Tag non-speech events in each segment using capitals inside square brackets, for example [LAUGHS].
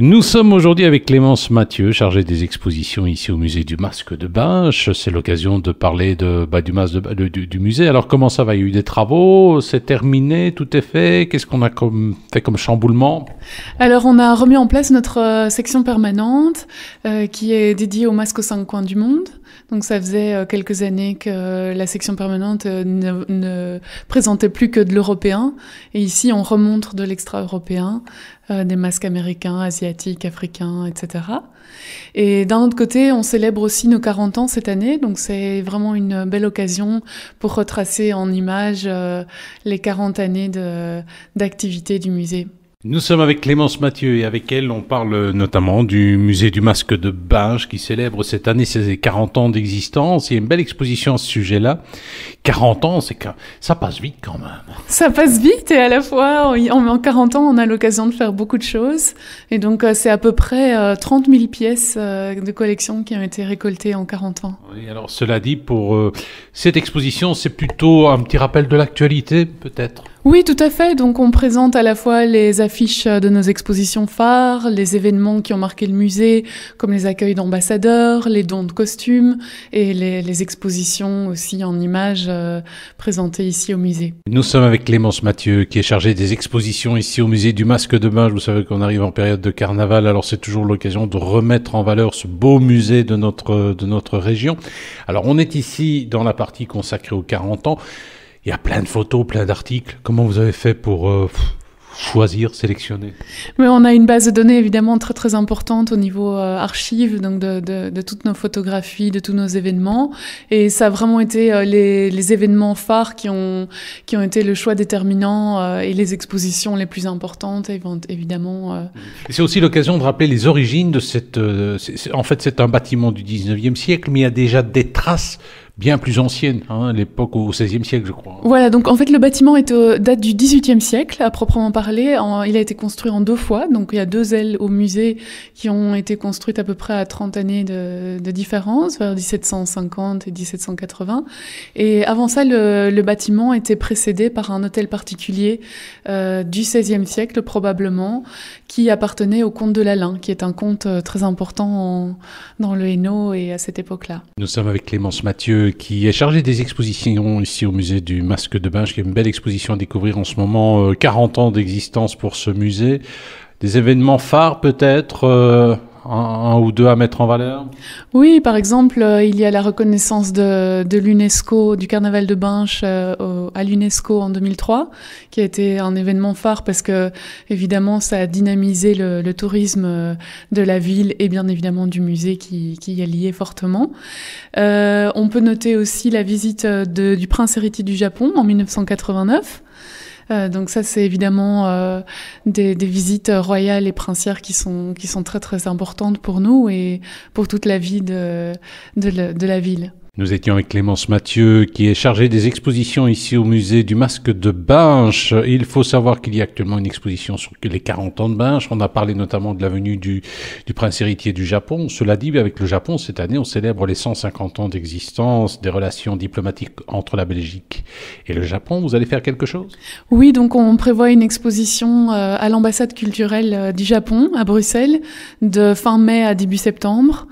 Nous sommes aujourd'hui avec Clémence Mathieu, chargée des expositions ici au musée du Masque de Binche. C'est l'occasion de parler bah, du, musée. Alors comment ça va Il y a eu des travaux C'est terminé Tout est fait Qu'est-ce qu'on a fait comme chamboulement Alors on a remis en place notre euh, section permanente euh, qui est dédiée au masque aux cinq coins du monde. Donc ça faisait euh, quelques années que euh, la section permanente euh, ne, présentait plus que de l'européen. Et ici, on remonte de l'extra-européen, des masques américains, asiatiques, africains, etc. Et d'un autre côté, on célèbre aussi nos 40 ans cette année. Donc c'est vraiment une belle occasion pour retracer en images les 40 années d'activité du musée. Nous sommes avec Clémence Mathieu et avec elle on parle notamment du musée du masque de Binge qui célèbre cette année ses 40 ans d'existence. Il y a une belle exposition à ce sujet-là. 40 ans, c'est ça passe vite quand même. Ça passe vite et à la fois en 40 ans on a l'occasion de faire beaucoup de choses et donc euh, c'est à peu près 30 euh, 000 pièces euh, de collection qui ont été récoltées en 40 ans. Oui, alors cela dit pour cette exposition c'est plutôt un petit rappel de l'actualité peut-être. Oui, tout à fait. Donc on présente à la fois les affiches de nos expositions phares, les événements qui ont marqué le musée, comme les accueils d'ambassadeurs, les dons de costumes et les, expositions aussi en images euh, présentées ici au musée. Nous sommes avec Clémence Mathieu qui est chargée des expositions ici au musée du Masque de Bain. Vous savez qu'on arrive en période de carnaval, alors c'est toujours l'occasion de remettre en valeur ce beau musée de notre, de notre région. Alors on est ici dans la partie consacrée aux 40 ans. Il y a plein de photos, plein d'articles. Comment vous avez fait pour euh, choisir, sélectionner Mais on a une base de données évidemment très très importante au niveau archive euh, archives, donc de, toutes nos photographies, de tous nos événements. Et ça a vraiment été euh, les, événements phares qui ont, qui ont été le choix déterminant et les expositions les plus importantes évidemment. c'est aussi l'occasion de rappeler les origines de cette... en fait c'est un bâtiment du 19e siècle, mais il y a déjà des traces bien plus ancienne, hein, l'époque au XVIe siècle, je crois. Voilà, donc en fait, le bâtiment est, date du XVIIIe siècle, à proprement parler. il a été construit en deux fois, donc il y a deux ailes au musée qui ont été construites à peu près à 30 années de, différence, vers 1750 et 1780. Et avant ça, le, bâtiment était précédé par un hôtel particulier euh, du XVIe siècle, probablement, qui appartenait au comte de Lalin, qui est un comte euh, très important dans le Hainaut et à cette époque-là. Nous sommes avec Clémence Mathieu, qui est chargé des expositions ici au musée du Masque de Binge, qui est une belle exposition à découvrir en ce moment, 40 euh, ans d'existence pour ce musée. Des événements phares peut-être euh, un, ou deux à mettre en valeur Oui, par exemple, euh, il y a la reconnaissance de, l'UNESCO, du carnaval de Binche euh, à l'UNESCO en 2003, qui a été un événement phare parce que, évidemment, ça a dynamisé le, tourisme euh, de la ville et bien évidemment du musée qui, y est lié fortement. on peut noter aussi la visite du prince héritier du Japon en 1989. Euh, donc ça, c'est évidemment euh, des, des, visites royales et princières qui sont, qui sont très très importantes pour nous et pour toute la vie de, de, de la ville. Nous étions avec Clémence Mathieu qui est chargée des expositions ici au musée du masque de Binche. Il faut savoir qu'il y a actuellement une exposition sur les 40 ans de Binche. On a parlé notamment de la venue du, prince héritier du Japon. Cela dit, avec le Japon, cette année, on célèbre les 150 ans d'existence des relations diplomatiques entre la Belgique et le Japon. Vous allez faire quelque chose Oui, donc on prévoit une exposition euh, à l'ambassade culturelle euh, du Japon à Bruxelles de fin mai à début septembre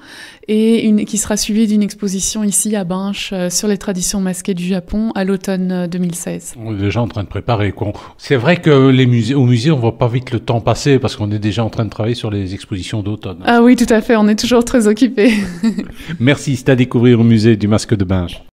et une, qui sera suivie d'une exposition ici à Binche euh, sur les traditions masquées du Japon à l'automne 2016. Euh, on est déjà en train de préparer. C'est vrai que les musées, musée, on voit pas vite le temps passer parce qu'on est déjà en train de travailler sur les expositions d'automne. Ah oui, tout à fait. On est toujours très occupé. [LAUGHS] Merci. C'est à découvrir au musée du masque de Binche.